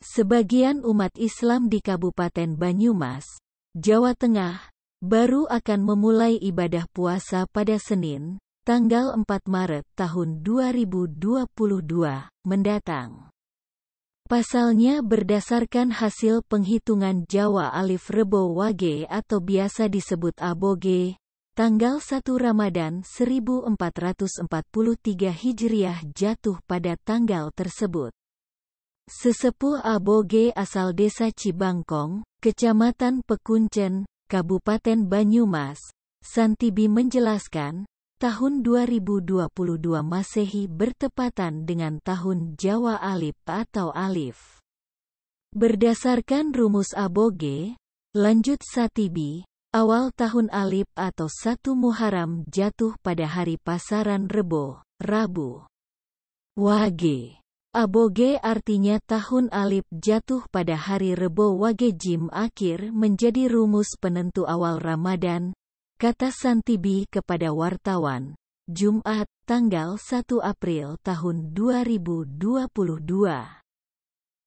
Sebagian umat Islam di Kabupaten Banyumas, Jawa Tengah, baru akan memulai ibadah puasa pada Senin, tanggal 4 Maret tahun 2022 mendatang. Pasalnya berdasarkan hasil penghitungan Jawa Alif Rebo Wage atau biasa disebut Aboge, tanggal 1 Ramadan 1443 Hijriah jatuh pada tanggal tersebut. Sesepuh Aboge asal desa Cibangkong, Kecamatan Pekuncen, Kabupaten Banyumas, Santibi menjelaskan, tahun 2022 Masehi bertepatan dengan tahun Jawa Alif atau Alif. Berdasarkan rumus Aboge, lanjut Satibi, awal tahun Alif atau satu Muharam jatuh pada hari pasaran Rebo, Rabu. Wage. Aboge artinya tahun alip jatuh pada hari Rebo Wage Jim akhir menjadi rumus penentu awal Ramadan, kata Santibi kepada wartawan. Jumat, tanggal 1 April tahun 2022.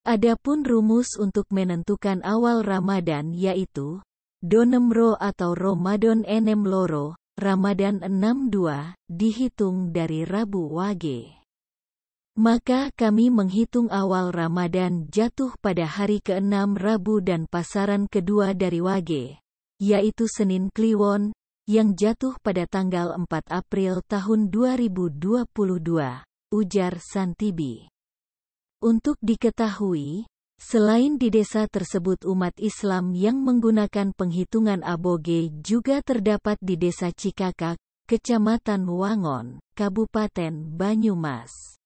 Adapun rumus untuk menentukan awal Ramadan yaitu Donemro atau Ramadan Enem Loro, Ramadan 62, dihitung dari Rabu Wage. Maka kami menghitung awal Ramadan jatuh pada hari ke-6 Rabu dan pasaran kedua dari Wage, yaitu Senin Kliwon, yang jatuh pada tanggal 4 April tahun 2022, ujar Santibi. Untuk diketahui, selain di desa tersebut umat Islam yang menggunakan penghitungan aboge juga terdapat di desa Cikakak, Kecamatan Wangon, Kabupaten Banyumas.